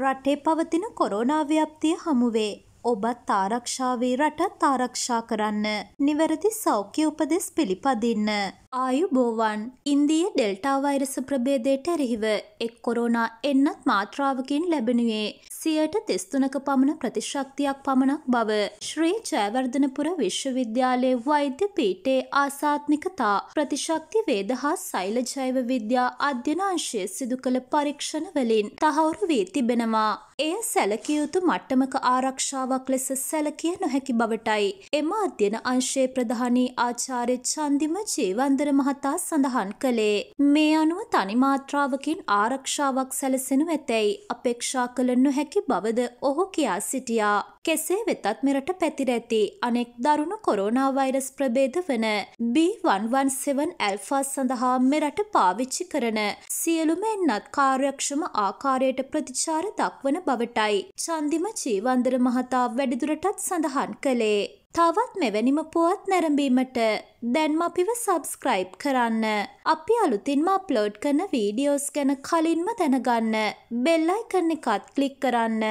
රටේ පවතින කොරෝනා ව්‍යප්තිය හමුවේ. ඔබත් ආරක්ෂාවී රටත් ආරක්ෂා කරන්න. නිවැරදි සෞඛ්‍ය උපදෙස් පිළිපදින්න. ආයුබෝවන් ඉන්දිය ඩෙල්ටා වෛරස ප්‍රභේදයට එරෙහිව එක් කොරෝනා එන්නත් මාත්‍රාවකින් ලැබෙනුයේ සියයට තිස්තුනක පමණ ප්‍රතිශක්තියක් පමණක් බව ශ්‍රී ජයවර්ධනපුර විශ්වවිද්‍යාලයේ වෛද්‍ය පීටේ ආසාත්මිකතා ප්‍රතිශක්ති වේද හා සෛල ජෛව විද්‍යා අධ්‍යනාංශය සිදු කළ පරීක්ෂණවලින් තහවුරු වී තිබෙනවා. එය සැලකිය යුතු මට්ටමක ආරක්ෂාවක් ලෙස සැලකිය නොහැකි බවටයි. එම අධ්‍යන අංශයේ ප්‍රධානී ආචාර්ය චන්දිම ජීවන්දර මහතා සඳහන් කළේ. මේ අනුව තනිමාත්‍රාවකින් ආරක්ෂාවක් සැලසෙනු ඇතැයි අපේක්ෂා කළ නොහැකි බවද ඔහු කියා සිටියා. කෙසේ වෙතත් මෙරට පැතිර ඇති අනෙක් දරුණු කොරෝනා වෛරස් ප්‍රබේද වන B117 ඇල්ෆා සඳහා මෙරට පාවිච්චි කරන සියලුම එන්නත් කාර්යක්ෂම ආකාරයට ප්‍රතිචාර දක්වන බවටයි චන්දිම චීවන්දර මහතා වැඩිදුරටත් සඳහන් කළේ. තවත් මෙවැනිම පුවත් නැරඹීමට දැන්ම අපිව සබස්ක්‍රයිබ් කරන්න. අපි අලුතින්ම අප්ලෝඩ් කරන වීඩියෝස් ගැන කලින්ම දැනගන්න. බෙල්ලයිකන්න එකත් කලික් කරන්න.